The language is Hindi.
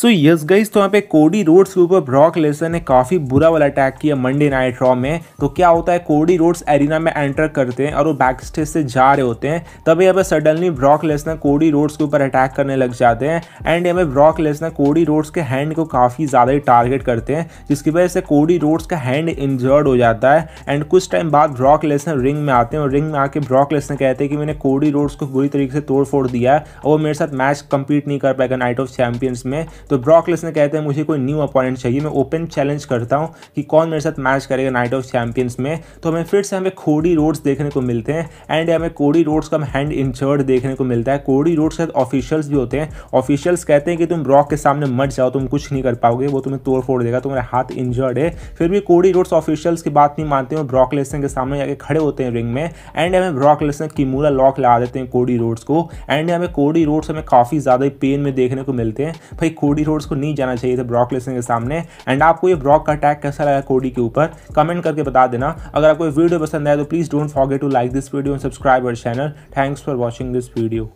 सो यस गाइस तो यहाँ पे कोडी रोड्स के ऊपर ब्रॉक लेसर ने काफ़ी बुरा वाला अटैक किया मंडे नाइट रॉ में तो क्या होता है कोडी रोड्स एरिना में एंटर करते हैं और वो बैक स्टेज से जा रहे होते हैं तभी यहाँ पे suddenly Brock Lesnar Cody Rhodes के ऊपर अटैक करने लग जाते हैं एंड यहाँ पे ब्रॉक लेसनर कोडी रोड्स के हैंड को काफ़ी ज़्यादा ही टारगेट करते हैं जिसकी वजह से कोडी रोड्स का हैंड इंजर्ड हो जाता है एंड कुछ टाइम बाद ब्रॉक लेसनर रिंग में आते हैं और रिंग में आके ब्रॉक लेसनर कहते हैं कि मैंने कोडी रोड्स को बुरी तरीके से तोड़ फोड़ दिया है और वो मेरे साथ मैच कंप्लीट नहीं कर पाएगा नाइट ऑफ चैंपियंस में तो ब्रॉक लेसनर कहते हैं मुझे कोई न्यू अपॉइंट चाहिए मैं ओपन चैलेंज करता हूँ कि कौन मेरे साथ मैच करेगा नाइट ऑफ चैंपियंस में तो हमें फिर से हमें कोडी रोड्स देखने को मिलते हैं एंड हमें कोडी रोड्स का हैंड इंचर्ड देखने को मिलता है कोडी रोड्स के साथ ऑफिशियल्स भी होते हैं ऑफिशियल्स कहते हैं कि तुम ब्रॉक के सामने मत जाओ तुम कुछ नहीं कर पाओगे वो तुम्हें तोड़ फोड़ देगा तुम्हारा हाथ इंजर्ड है फिर भी कोडी रोड्स ऑफिशियल्स की बात नहीं मानते हैं ब्रॉक लेसन के सामने जाके खड़े होते हैं रिंग में एंड हमें ब्रॉक लेसन मूला लॉक लगा देते हैं कोडी रोड्स को एंड हमें कोडी रोड्स हमें काफ़ी ज़्यादा पेन में देखने को मिलते हैं भाई कोडी कोडी रोड्स को नहीं जाना चाहिए था ब्रॉक लेसन के सामने एंड आपको ये ब्रॉक का अटैक कैसा लगा कोडी के ऊपर कमेंट करके बता देना अगर आपको वीडियो पसंद आया तो please don't forget to like this video and subscribe our channel thanks for watching this video